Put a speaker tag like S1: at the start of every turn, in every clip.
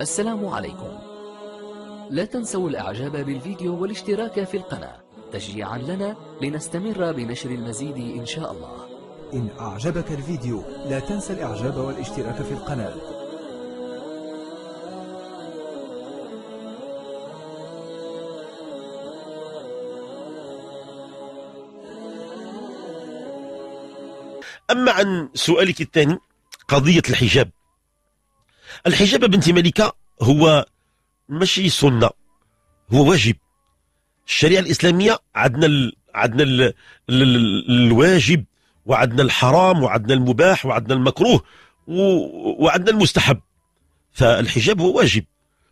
S1: السلام عليكم لا تنسوا الإعجاب بالفيديو والاشتراك في القناة تشجيعا لنا لنستمر بنشر المزيد إن شاء الله إن أعجبك الفيديو لا تنسى الإعجاب والاشتراك في القناة أما عن سؤالك الثاني قضية الحجاب الحجاب بنتي ملكة هو ماشي سنة هو واجب الشريعة الإسلامية عندنا ال... عندنا ال... الواجب وعدنا الحرام وعدنا المباح وعدنا المكروه و... المستحب فالحجاب هو واجب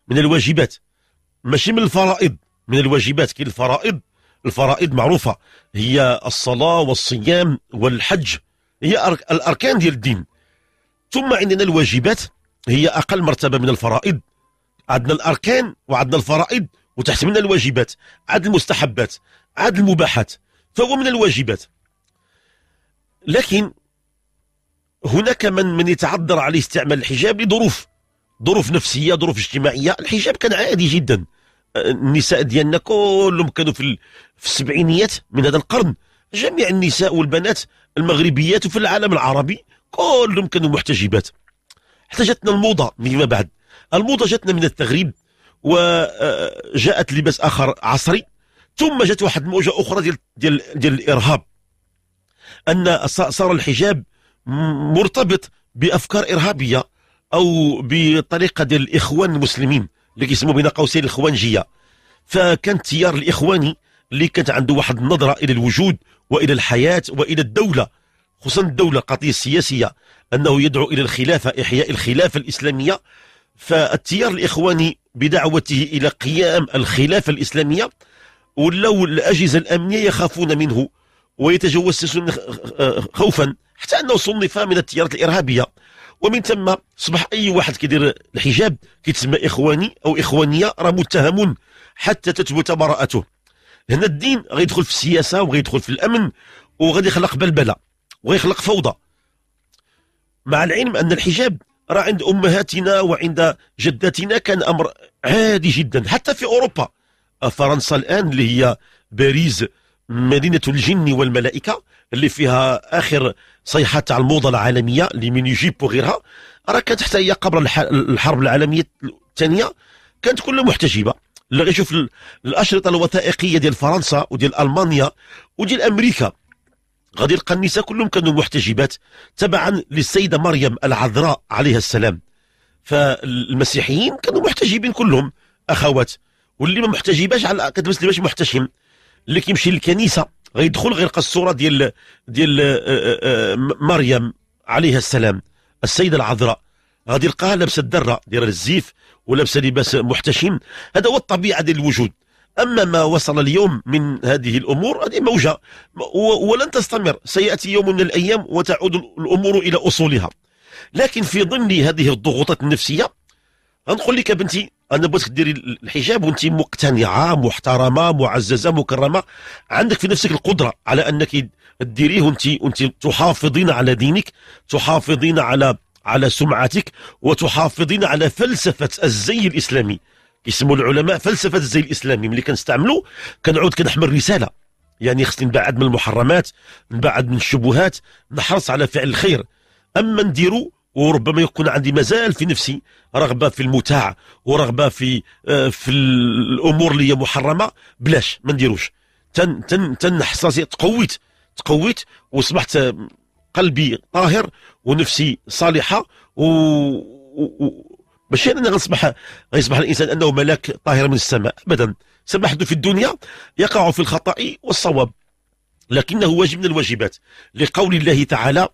S1: من الواجبات ماشي من الفرائض من الواجبات كاين الفرائض الفرائض معروفة هي الصلاة والصيام والحج هي الأركان ديال الدين ثم عندنا الواجبات هي أقل مرتبة من الفرائض عندنا الأركان وعندنا الفرائض وتحت منها الواجبات عاد المستحبات عاد المباحات فهو من الواجبات لكن هناك من من يتعذر عليه استعمال الحجاب لظروف ظروف نفسيه ظروف اجتماعيه الحجاب كان عادي جدا النساء ديالنا كلهم كانوا في في السبعينيات من هذا القرن جميع النساء والبنات المغربيات وفي العالم العربي كلهم كانوا محتجبات جاتنا الموضة فيما بعد الموضة جاتنا من التغريب وجاءت آه، لباس آخر عصري ثم جات واحد موجة أخرى ديال ديال ديال الإرهاب أن صار الحجاب مرتبط بأفكار إرهابية أو بطريقة ديال الإخوان المسلمين اللي كيسموا بين قوسين الإخوانجية فكان التيار الإخواني اللي كانت عنده واحد النظرة إلى الوجود وإلى الحياة وإلى الدولة خصوصا الدولة القضية السياسية أنه يدعو إلى الخلافة إحياء الخلافة الإسلامية فالتيار الإخواني بدعوته إلى قيام الخلافة الإسلامية ولو الأجهزة الأمنية يخافون منه ويتجسسون خوفا حتى أنه صنف من التيارات الإرهابية ومن ثم اصبح أي واحد كيدير الحجاب كيتسمى إخواني أو إخوانية راه متهمون حتى تثبت براءته هنا الدين غيدخل في السياسة وغيدخل في الأمن وغادي يخلق بلبلة ويخلق فوضى مع العلم أن الحجاب راه عند أمهاتنا وعند جداتنا كان أمر عادي جدا حتى في أوروبا فرنسا الآن اللي هي باريس مدينة الجن والملائكة اللي فيها آخر صيحة تاع الموضة العالمية يجيب وغيرها راه كانت حتى هي قبل الحرب العالمية الثانية كانت كلها محتجبة اللي غيشوف الأشرطة الوثائقية ديال فرنسا وديال ألمانيا وديال أمريكا غادي يلقى النساء كلهم كانوا محتجبات تبعا للسيده مريم العذراء عليها السلام فالمسيحيين كانوا محتجبين كلهم اخوات واللي ما محتجباش على كتلبس لباس محتشم اللي كيمشي للكنيسه غيدخل غير الصوره ديال ديال آه، آه، آه، مريم عليها السلام السيده العذراء غادي يلقاها لابسه الدره ديال الزيف ولابسه لباس محتشم هذا هو الطبيعه ديال الوجود أما ما وصل اليوم من هذه الأمور هذه موجة ولن تستمر سيأتي يوم من الأيام وتعود الأمور إلى أصولها لكن في ضمن هذه الضغوطات النفسية غنقول لك بنتي أنا بغيتك ديري الحجاب وأنت مقتنعة محترمة معززة مكرمة عندك في نفسك القدرة على أنك ديريه وأنت وأنت تحافظين على دينك تحافظين على على سمعتك وتحافظين على فلسفة الزي الإسلامي يسموا العلماء فلسفه الزي الاسلامي ملي كنستعملوا كنعود كنحمل رساله يعني خصني نبعد من المحرمات نبعد من الشبهات نحرص على فعل الخير اما نديرو وربما يكون عندي مازال في نفسي رغبه في المتاع ورغبه في آه، في الامور اللي هي محرمه بلاش ما نديروش تن تن تن تقويت تقويت وصبحت قلبي طاهر ونفسي صالحه و... ماشي يعني أننا غنصبح غيصبح الإنسان أنه ملاك طاهر من السماء أبدا سمحت في الدنيا يقع في الخطأ والصواب لكنه واجب من الواجبات لقول الله تعالى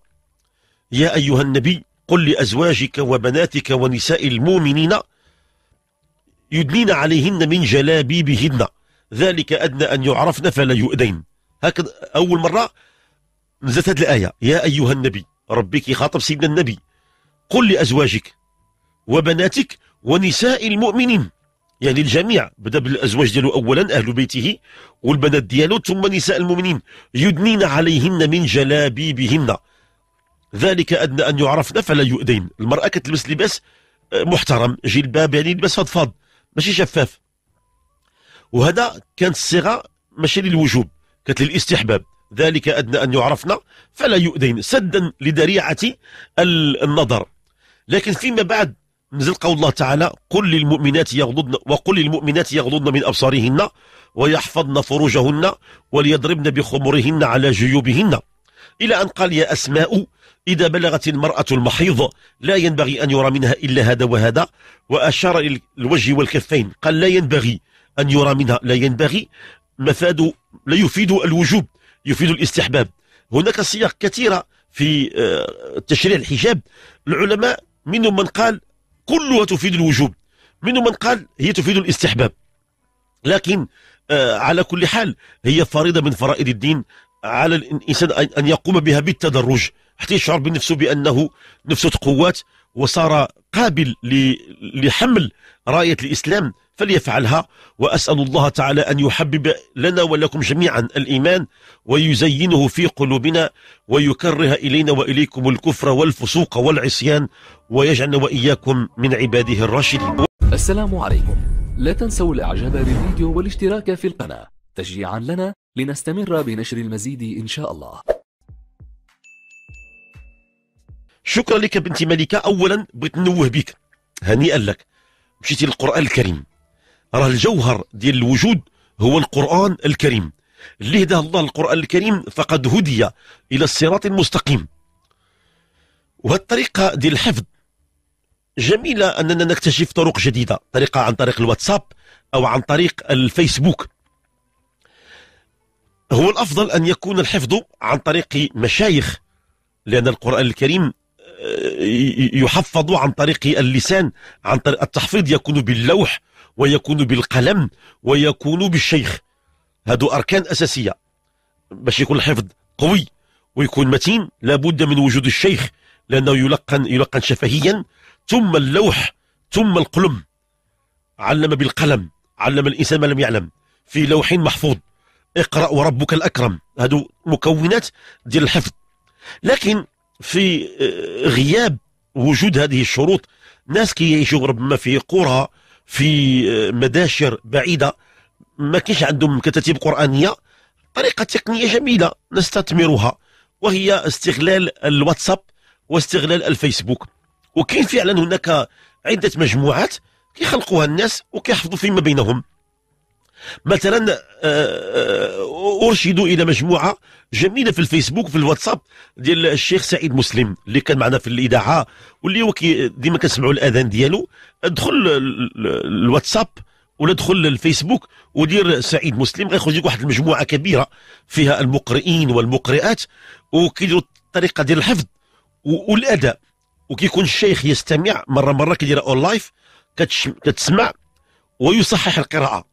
S1: يا أيها النبي قل لأزواجك وبناتك ونساء المؤمنين يدنين عليهن من جلابيبهن ذلك أدنى أن يعرفن فلا يؤذين هكذا أول مرة نزلت هذه الآية يا أيها النبي ربك خاطب سيدنا النبي قل لأزواجك وبناتك ونساء المؤمنين يعني الجميع بدا بالازواج ديالو اولا اهل بيته والبنات ديالو ثم نساء المؤمنين يدنين عليهن من جلابيبهن ذلك ادنى ان يعرفن فلا يؤذين المراه كتلبس لباس آه، محترم جلباب يعني لباس فضفاض ماشي شفاف وهذا كانت الصيغه ماشي للوجوب كانت للاستحباب ذلك ادنى ان يعرفن فلا يؤذين سدا لذريعه النظر لكن فيما بعد نزل قول الله تعالى قل للمؤمنات يغضضن وقل للمؤمنات يغضضن من أبصارهن ويحفظن فروجهن وليضربن بخمرهن على جيوبهن إلى أن قال يا أسماء إذا بلغت المرأة المحيض لا ينبغي أن يرى منها إلا هذا وهذا وأشار الى الوجه والكفين قال لا ينبغي أن يرى منها لا ينبغي مفاد لا يفيد الوجوب يفيد الاستحباب هناك سياق كثيرة في آه، تشريع الحجاب العلماء منهم من قال كلها تفيد الوجوب منهم من قال هي تفيد الاستحباب لكن آه على كل حال هي فريضة من فرائض الدين على الإنسان أن يقوم بها بالتدرج حتى يشعر بنفسه بأنه نفسه قوات وصار قابل لحمل راية الإسلام فليفعلها وأسأل الله تعالى أن يحبب لنا ولكم جميعا الإيمان ويزينه في قلوبنا ويكره إلينا وإليكم الكفر والفسوق والعصيان ويجعلنا وإياكم من عباده الراشدين السلام عليكم لا تنسوا الإعجاب بالفيديو والاشتراك في القناة تشجيعا لنا لنستمر بنشر المزيد إن شاء الله شكرا لك بنتي ملكة أولا بغيت نوه بك هنيئا لك مشيتي للقرآن الكريم راه الجوهر ديال الوجود هو القرآن الكريم اللي هداه الله القرآن الكريم فقد هدي إلى الصراط المستقيم وهالطريقة ديال الحفظ جميلة أننا نكتشف طرق جديدة طريقة عن طريق الواتساب أو عن طريق الفيسبوك هو الأفضل أن يكون الحفظ عن طريق مشايخ لأن القرآن الكريم يحفظ عن طريق اللسان عن طريق التحفيظ يكون باللوح ويكون بالقلم ويكون بالشيخ هادو أركان أساسية باش يكون الحفظ قوي ويكون متين لابد من وجود الشيخ لأنه يلقن يلقن شفهيا ثم اللوح ثم القلم علم بالقلم علم الإنسان ما لم يعلم في لوح محفوظ اقرأ وربك الأكرم هادو مكونات ديال الحفظ لكن في آه، غياب وجود هذه الشروط ناس كيعيشوا ربما في قرى في آه، مداشر بعيده ما كاينش عندهم كتاتيب قرانيه طريقه تقنيه جميله نستثمرها وهي استغلال الواتساب واستغلال الفيسبوك وكاين فعلا هناك عده مجموعات كيخلقوها الناس وكيحفظوا فيما بينهم مثلا آه، آه، ارشدوا الى مجموعه جميله في الفيسبوك في الواتساب ديال الشيخ سعيد مسلم اللي كان معنا في الاذاعه واللي هو ديما كنسمعوا الاذان ديالو ادخل الواتساب ولا دخل الفيسبوك ودير سعيد مسلم غيخرج لك واحد المجموعه كبيره فيها المقرئين والمقرئات وكيديروا الطريقه ديال الحفظ والاداء وكيكون الشيخ يستمع مره مره كيدير اون لايف كتسمع ويصحح القراءه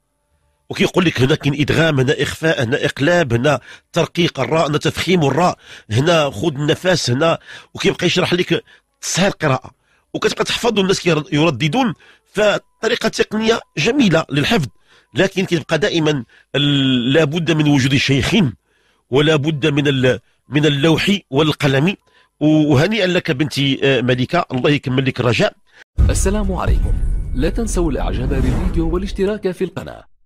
S1: وكي يقول لك هنا كاين ادغام هنا اخفاء هنا اقلاب هنا ترقيق الراء هنا تفخيم الراء هنا خذ النفس هنا وكيبقى يشرح لك تسهل القراءه وكتبقى تحفظ الناس يرددون فطريقه تقنيه جميله للحفظ لكن كيبقى دائما لابد من وجود شيخ ولا بد من من اللوح والقلم وهنيئا لك بنتي آه، ملكه الله يكمل لك الرجاء السلام عليكم لا تنسوا الاعجاب بالفيديو والاشتراك في القناه